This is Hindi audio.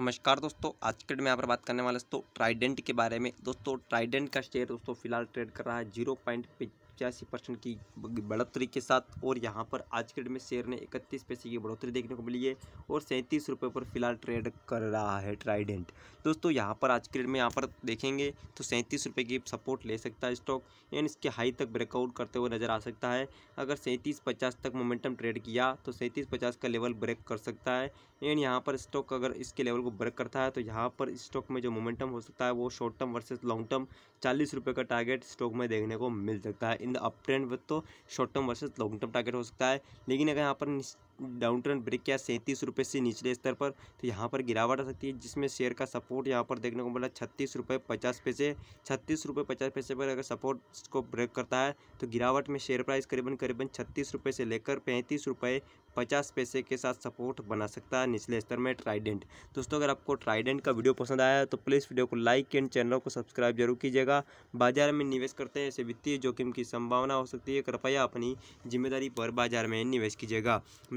नमस्कार दोस्तों आज के डेट में यहाँ पर बात करने वाले दोस्तों ट्राइडेंट के बारे में दोस्तों ट्राइडेंट का शेयर दोस्तों फिलहाल ट्रेड कर रहा है जीरो पॉइंट पचासी परसेंट की बढ़ोतरी के साथ और यहाँ पर आज के डेट में शेयर ने इकतीस पैसे की बढ़ोतरी देखने को मिली है और सैंतीस रुपये पर फिलहाल ट्रेड कर रहा है ट्राइडेंट दोस्तों यहाँ पर आज के डेट में यहाँ पर देखेंगे तो सैंतीस रुपये की सपोर्ट ले सकता है स्टॉक एंड इसके हाई तक ब्रेकआउट करते हुए नज़र आ सकता है अगर सैंतीस पचास तक मोमेंटम ट्रेड किया तो सैंतीस पचास का लेवल ब्रेक कर सकता है एंड यहाँ पर स्टॉक अगर इसके लेवल को ब्रेक करता है तो यहाँ पर स्टॉक में जो मोमेंटम हो सकता है वो short term versus long term चालीस रुपये का टारगेट स्टॉक में देखने को मिल सकता है in the up trend with तो short term versus long term target हो सकता है लेकिन अगर यहाँ पर डाउन ट्रेंड ब्रेक किया सैंतीस रुपये से निचले स्तर पर तो यहाँ पर गिरावट आ सकती है जिसमें शेयर का सपोर्ट यहाँ पर देखने को मिला छत्तीस रुपये पचास पैसे छत्तीस रुपये पचास पैसे पर अगर सपोर्ट को ब्रेक करता है तो गिरावट में शेयर प्राइस करीबन करीबन छत्तीस रुपये से लेकर पैंतीस रुपये पचास पैसे के साथ सपोर्ट बना सकता है निचले स्तर में ट्राइडेंट दोस्तों अगर आपको ट्राइडेंट का वीडियो पसंद आया तो प्लीज़ वीडियो को लाइक एंड चैनल को सब्सक्राइब जरूर कीजिएगा बाजार में निवेश करते हैं ऐसे वित्तीय जोखिम की संभावना हो सकती है कृपया अपनी जिम्मेदारी पर बाजार में निवेश कीजिएगा